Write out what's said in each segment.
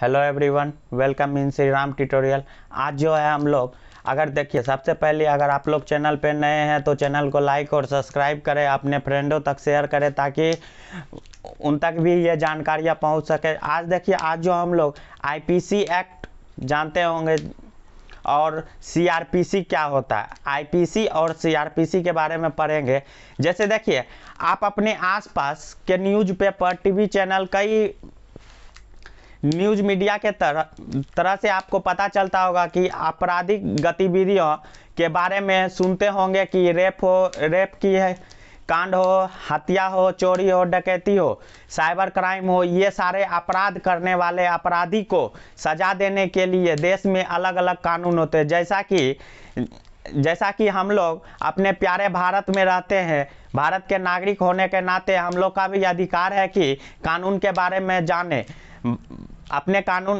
hello everyone welcome in Shri Ram tutorial आज जो है हम लोग अगर देखिए सबसे पहले अगर आप लोग चैनल पे नए हैं तो चैनल को लाइक और सब्सक्राइब करें अपने फ्रेंडों तक शेयर करें ताकि उन तक भी ये जानकारियाँ पहुँच सके आज देखिए आज जो हम लोग आईपीसी एक्ट जानते होंगे और सीआरपीसी क्या होता है आईपीसी और सीआरपीसी के बारे में पढ़ेंगे जैसे देखिए आप अपने आसपास के न्यूज़पेपर टीवी चैनल कई न्यूज मीडिया के तरह तरह से आपको पता चलता होगा कि आपराधिक गतिविधियों के बारे में सुनते होंगे कि रेप हो रेप की है कांड हो हत्या हो चोरी हो डकैती हो साइबर क्राइम हो ये सारे अपराध करने वाले अपराधी को सजा देने के लिए देश में अलग अलग कानून होते हैं जैसा कि जैसा कि हम लोग अपने प्यारे भारत में रहते हैं भारत के नागरिक होने के नाते हम लोग का भी अधिकार है कि कानून के बारे में जाने अपने कानून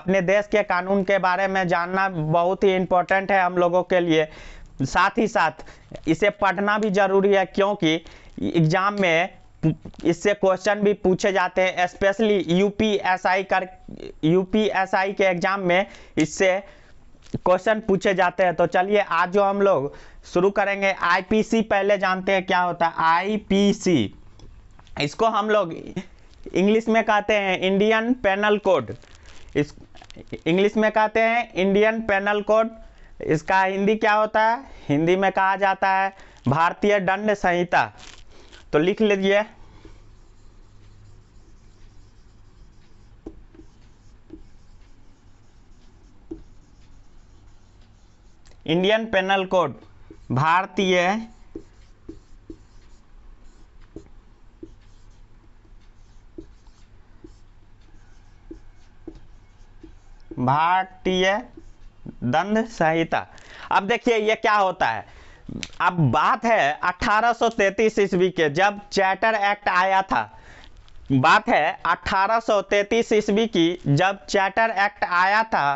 अपने देश के कानून के बारे में जानना बहुत ही इम्पोर्टेंट है हम लोगों के लिए साथ ही साथ इसे पढ़ना भी जरूरी है क्योंकि एग्जाम में इससे क्वेश्चन भी पूछे जाते हैं स्पेशली यूपीएसआई कर यूपीएसआई के एग्जाम में इससे क्वेश्चन पूछे जाते हैं तो चलिए आज जो हम लोग शुरू करेंगे आईपीसी पहले जानते हैं क्या होता है आईपीसी इसको हम लोग इंग्लिश में कहते हैं इंडियन पेनल कोड इस इंग्लिश में कहते हैं इंडियन पेनल कोड इसका हिंदी क्या होता है हिंदी में कहा जाता है भारतीय दंड संहिता तो लिख लीजिए इंडियन पेनल कोड भारतीय भारतीय दंड संहिता अब देखिए ये क्या होता है अब बात है 1833 ईस्वी के जब चैटर एक्ट आया था बात है 1833 ईस्वी की जब चैटर एक्ट आया था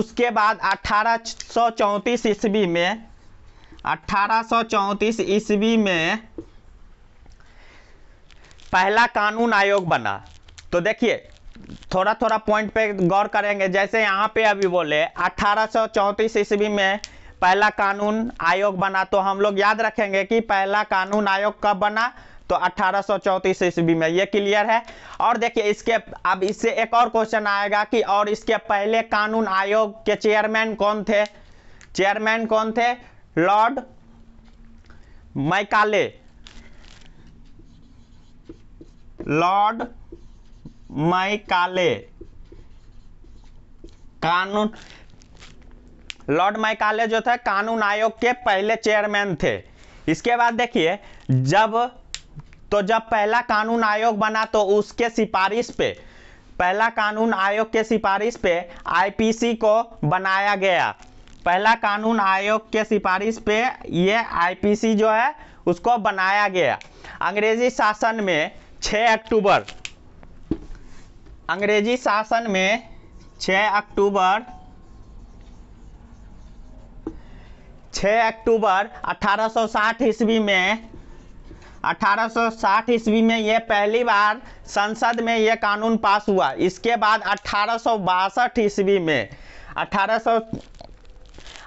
उसके बाद 1834 ईस्वी में 1834 ईस्वी में पहला कानून आयोग बना तो देखिए थोड़ा थोड़ा पॉइंट पे गौर करेंगे जैसे यहाँ पे अभी बोले अठारह ईस्वी में पहला कानून आयोग बना तो हम लोग याद रखेंगे कि पहला कानून आयोग कब बना तो अठारह ईस्वी में ये क्लियर है और देखिए इसके अब इससे एक और क्वेश्चन आएगा कि और इसके पहले कानून आयोग के चेयरमैन कौन थे चेयरमैन कौन थे लॉर्ड मैकाले लॉर्ड मैकाले कानून लॉर्ड मैकाले जो थे कानून आयोग के पहले चेयरमैन थे इसके बाद देखिए जब तो जब पहला कानून आयोग बना तो उसके सिफारिश पे पहला कानून आयोग के सिफारिश पे आईपीसी को बनाया गया पहला कानून आयोग के सिफारिश पे ये आईपीसी जो है उसको बनाया गया अंग्रेजी शासन में 6 अक्टूबर अंग्रेजी शासन में 6 अक्टूबर 6 अक्टूबर 1860 ईस्वी में 1860 ईस्वी में यह पहली बार संसद में यह कानून पास हुआ इसके बाद अठारह ईस्वी में अठारह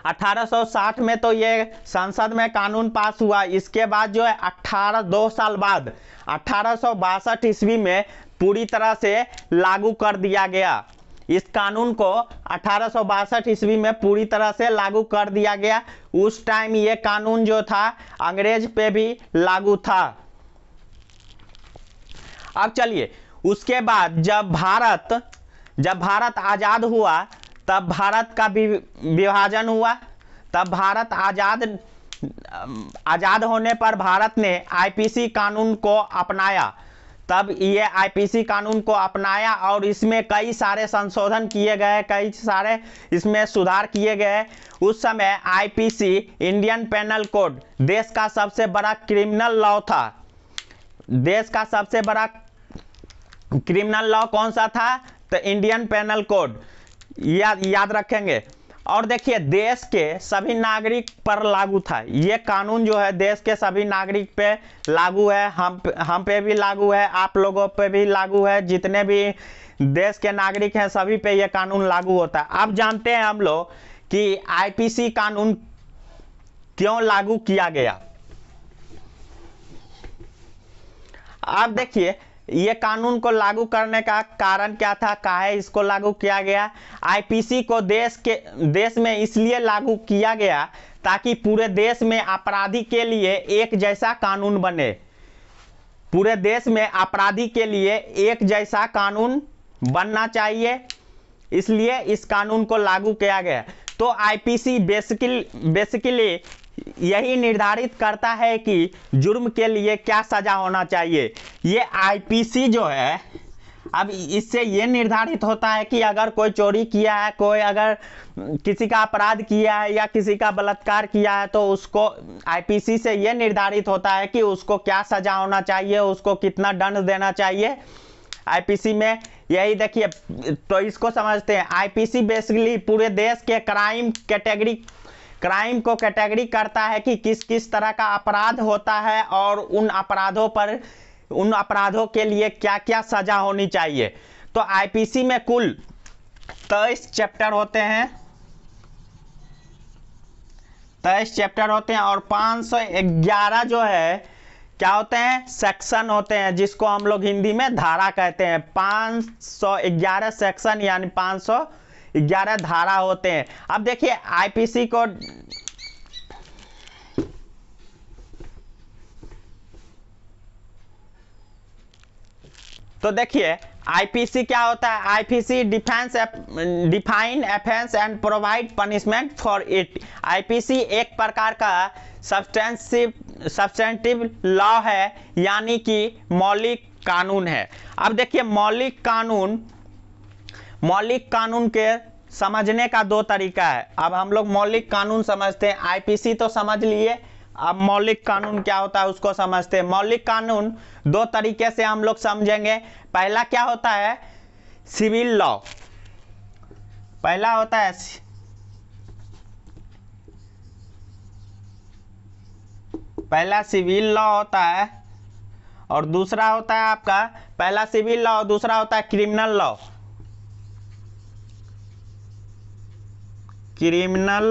1860 में तो ये संसद में कानून पास हुआ इसके बाद जो है अट्ठारह दो साल बाद अठारह ईस्वी में पूरी तरह से लागू कर दिया गया इस कानून को अठारह ईस्वी में पूरी तरह से लागू कर दिया गया उस टाइम ये कानून जो था अंग्रेज पे भी लागू था अब चलिए उसके बाद जब भारत जब भारत आज़ाद हुआ तब भारत का विभाजन हुआ तब भारत आज़ाद आज़ाद होने पर भारत ने आईपीसी कानून को अपनाया तब ये आईपीसी कानून को अपनाया और इसमें कई सारे संशोधन किए गए कई सारे इसमें सुधार किए गए उस समय आईपीसी इंडियन पेनल कोड देश का सबसे बड़ा क्रिमिनल लॉ था देश का सबसे बड़ा क्रिमिनल लॉ कौन सा था तो इंडियन पेनल कोड याद याद रखेंगे और देखिए देश के सभी नागरिक पर लागू था ये कानून जो है देश के सभी नागरिक पे लागू है हम हम पे भी लागू है आप लोगों पे भी लागू है जितने भी देश के नागरिक हैं सभी पे ये कानून लागू होता है आप जानते हैं हम लोग कि आईपीसी कानून क्यों लागू किया गया आप देखिए ये कानून को लागू करने का कारण क्या था काहे इसको लागू किया गया आईपीसी को देश के देश में इसलिए लागू किया गया ताकि पूरे देश में अपराधी के लिए एक जैसा कानून बने पूरे देश में अपराधी के लिए एक जैसा कानून बनना चाहिए इसलिए इस कानून को लागू किया गया तो आईपीसी बेसिकली बेसिकली यही निर्धारित करता है कि जुर्म के लिए क्या सजा होना चाहिए ये आईपीसी जो है अब इससे ये निर्धारित होता है कि अगर कोई चोरी किया है कोई अगर किसी का अपराध किया है या किसी का बलात्कार किया है तो उसको आईपीसी से ये निर्धारित होता है कि उसको क्या सजा होना चाहिए उसको कितना दंड देना चाहिए आईपीसी में यही देखिए तो इसको समझते हैं आईपीसी बेसिकली पूरे देश के क्राइम कैटेगरी क्राइम को कैटेगरी करता है कि किस किस तरह का अपराध होता है और उन अपराधों पर उन अपराधों के लिए क्या क्या सजा होनी चाहिए तो आईपीसी में कुल तेईस चैप्टर होते हैं तेईस चैप्टर होते हैं और 511 जो है क्या होते हैं सेक्शन होते हैं जिसको हम लोग हिंदी में धारा कहते हैं 511 सेक्शन यानी 500 ग्यारह धारा होते हैं अब देखिए आईपीसी को तो देखिए आईपीसी क्या होता है IPC defence define offence and provide punishment for it IPC एक प्रकार का सब्सटेंसिव सब्सटेंटिव लॉ है यानी कि मौलिक कानून है अब देखिए मौलिक कानून मौलिक कानून के समझने का दो तरीका है अब हम लोग मौलिक कानून समझते हैं आईपीसी तो समझ लिए अब मौलिक कानून क्या होता है उसको समझते हैं मौलिक कानून दो तरीके से हम लोग समझेंगे पहला क्या होता है सिविल लॉ पहला होता है पहला सिविल लॉ होता है और दूसरा होता है आपका पहला सिविल लॉ दूसरा होता है क्रिमिनल लॉ क्रिमिनल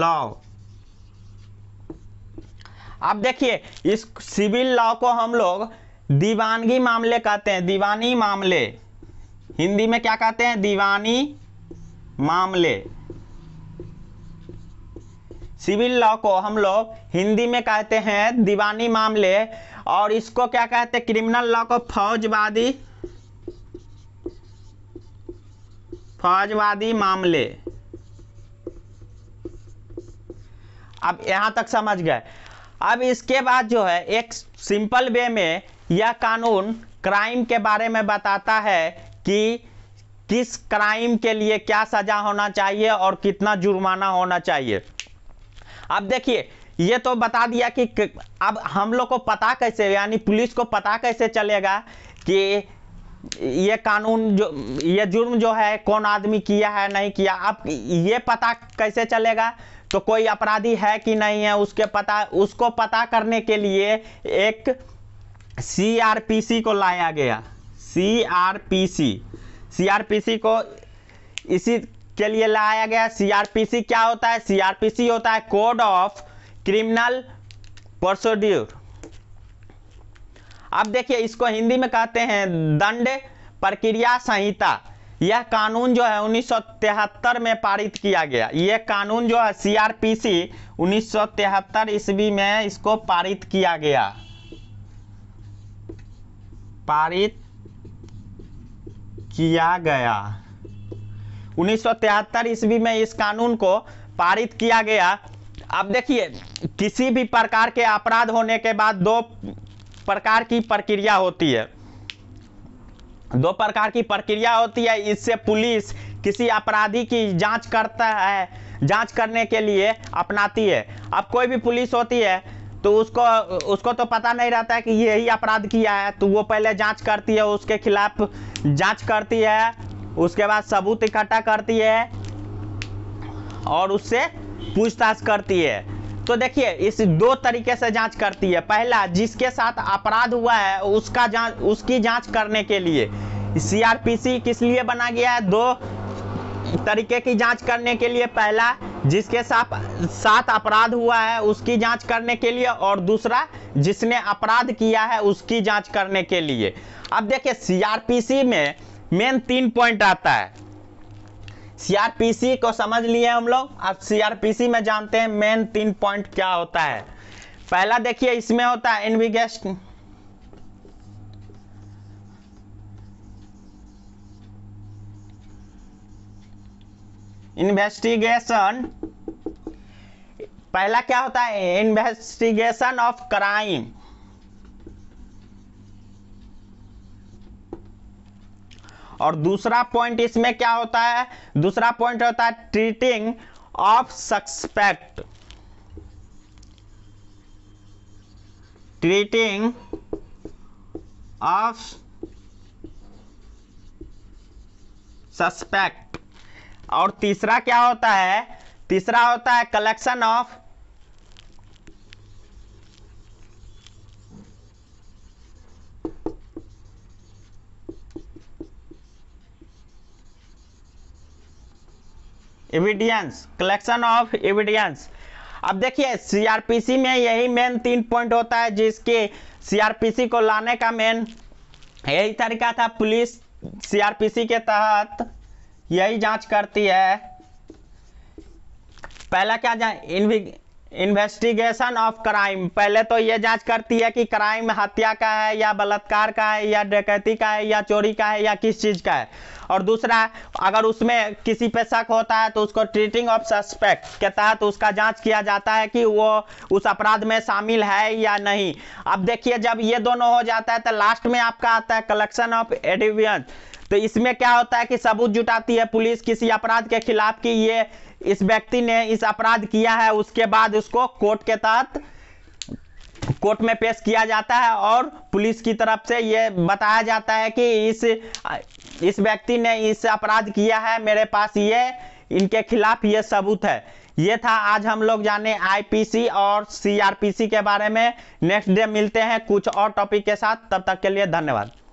लॉ अब देखिए इस सिविल लॉ को हम लोग दीवानगी मामले कहते हैं दीवानी मामले हिंदी में क्या कहते हैं दीवानी मामले सिविल लॉ को हम लोग हिंदी में कहते हैं दीवानी मामले और इसको क्या कहते हैं क्रिमिनल लॉ को फौजवादी फौजवादी मामले अब यहाँ तक समझ गए अब इसके बाद जो है एक सिंपल वे में यह कानून क्राइम के बारे में बताता है कि किस क्राइम के लिए क्या सजा होना चाहिए और कितना जुर्माना होना चाहिए अब देखिए ये तो बता दिया कि अब हम लोग को पता कैसे यानी पुलिस को पता कैसे चलेगा कि ये कानून जो ये जुर्म जो है कौन आदमी किया है नहीं किया अब ये पता कैसे चलेगा तो कोई अपराधी है कि नहीं है उसके पता उसको पता करने के लिए एक सीआरपीसी को लाया गया सीआरपीसी सीआरपीसी को इसी के लिए लाया गया सीआरपीसी क्या होता है सीआरपीसी होता है कोड ऑफ क्रिमिनल प्रोसीड्यूर अब देखिए इसको हिंदी में कहते हैं दंड प्रक्रिया संहिता यह कानून जो है उन्नीस में पारित किया गया यह कानून जो है सीआरपीसी 1973 ईस्वी में इसको पारित किया गया पारित किया गया 1973 ईस्वी में इस कानून को पारित किया गया अब देखिए किसी भी प्रकार के अपराध होने के बाद दो प्रकार की प्रक्रिया होती है दो प्रकार की प्रक्रिया होती है इससे पुलिस किसी अपराधी की जांच करता है जांच करने के लिए अपनाती है अब कोई भी पुलिस होती है तो उसको उसको तो पता नहीं रहता है कि यही अपराध किया है तो वो पहले जांच करती है उसके खिलाफ जांच करती है उसके बाद सबूत इकट्ठा करती है और उससे पूछताछ करती है तो देखिए इस दो तरीके से जांच करती है पहला जिसके साथ अपराध हुआ है उसका जांच उसकी जांच करने के लिए सीआरपीसी किस लिए बना गया है दो तरीके की जांच करने के लिए पहला जिसके साथ साथ अपराध हुआ है उसकी जांच करने के लिए और दूसरा जिसने अपराध किया है उसकी जांच करने के लिए अब देखिए सीआरपीसी में मेन तीन पॉइंट आता है सीआरपीसी को समझ लिए हम लोग अब सीआरपीसी में जानते हैं मेन तीन पॉइंट क्या होता है पहला देखिए इसमें होता है इन्विगेस्ट इन्वेस्टिगेशन पहला क्या होता है इन्वेस्टिगेशन ऑफ क्राइम और दूसरा पॉइंट इसमें क्या होता है दूसरा पॉइंट होता है treating of suspect treating of suspect और तीसरा क्या होता है तीसरा होता है collection of evidence collection of evidence अब देखिए सीआरपीसी में यही मेन तीन पॉइंट होता है जिसके सीआरपीसी को लाने का मेन यही तरीका था पुलिस सीआरपीसी के तहत यही जांच करती है पहला क्या इन्वेस्टिगेशन ऑफ क्राइम पहले तो यह जांच करती है कि क्राइम हत्या का है या बलात्कार का है या डकैती का है या चोरी का है या किस चीज़ का है और दूसरा अगर उसमें किसी पे शक होता है तो उसको ट्रीटिंग ऑफ सस्पेक्ट के तहत उसका जांच किया जाता है कि वो उस अपराध में शामिल है या नहीं अब देखिए जब ये दोनों हो जाता है तो लास्ट में आपका आता है कलेक्शन ऑफ एडिवियंस तो इसमें क्या होता है कि सबूत जुटाती है पुलिस किसी अपराध के खिलाफ कि ये इस व्यक्ति ने इस अपराध किया है उसके बाद उसको कोर्ट के तहत कोर्ट में पेश किया जाता है और पुलिस की तरफ से ये बताया जाता है कि इस इस व्यक्ति ने इस अपराध किया है मेरे पास ये इनके खिलाफ ये सबूत है ये था आज हम लोग जाने आईपीसी और सीआरपीसी के बारे में नेक्स्ट डे मिलते हैं कुछ और टॉपिक के साथ तब तक के लिए धन्यवाद